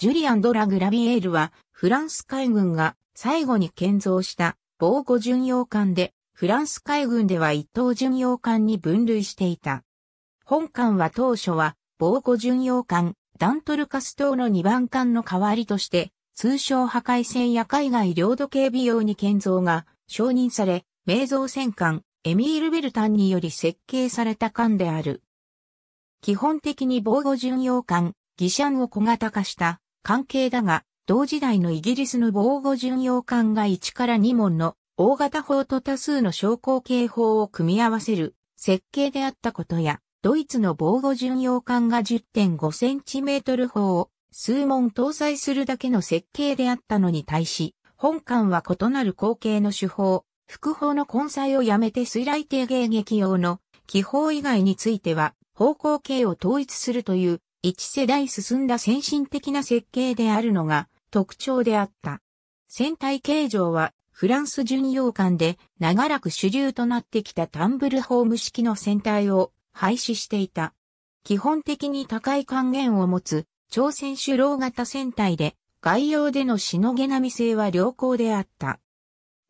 ジュリアン・ドラ・グラビエールは、フランス海軍が最後に建造した防護巡洋艦で、フランス海軍では一等巡洋艦に分類していた。本艦は当初は、防護巡洋艦、ダントルカス島の2番艦の代わりとして、通称破壊船や海外領土警備用に建造が承認され、名造戦艦、エミール・ベルタンにより設計された艦である。基本的に防護巡洋艦、ギシャンを小型化した関係だが、同時代のイギリスの防護巡洋艦が1から2門の大型砲と多数の昇降警報を組み合わせる設計であったことや、ドイツの防護巡洋艦が10.5センチメートル砲を数門搭載するだけの設計であったのに対し、本艦は異なる口径の手法、副砲の根菜をやめて水雷艇迎撃用の気砲以外については、方向形を統一するという一世代進んだ先進的な設計であるのが特徴であった。船体形状はフランス巡洋艦で長らく主流となってきたタンブルホーム式の船体を廃止していた。基本的に高い還元を持つ朝鮮主老型船体で外洋でのしのげなみ性は良好であった。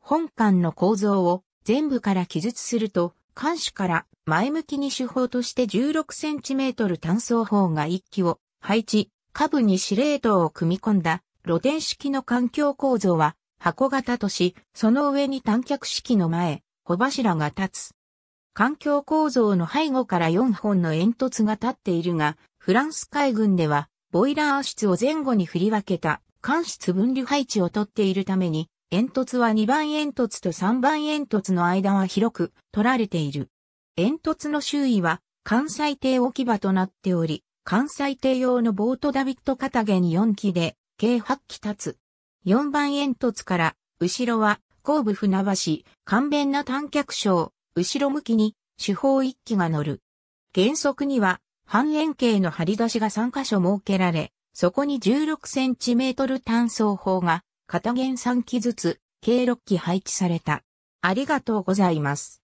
本艦の構造を全部から記述すると、艦首から前向きに手法として 16cm 単装砲が1機を配置、下部に司令塔を組み込んだ露天式の環境構造は箱型とし、その上に短脚式の前、帆柱が立つ。環境構造の背後から4本の煙突が立っているが、フランス海軍ではボイラー室を前後に振り分けた間室分離配置をとっているために、煙突は2番煙突と3番煙突の間は広く取られている。煙突の周囲は関西艇置き場となっており、関西艇用のボートダビット片弦4機で、計8機立つ。4番煙突から、後ろは、後部船橋、簡便な短脚章、後ろ向きに、主砲1機が乗る。原則には、半円形の張り出しが3箇所設けられ、そこに1 6センチメートル単装砲が、片弦3機ずつ、計6機配置された。ありがとうございます。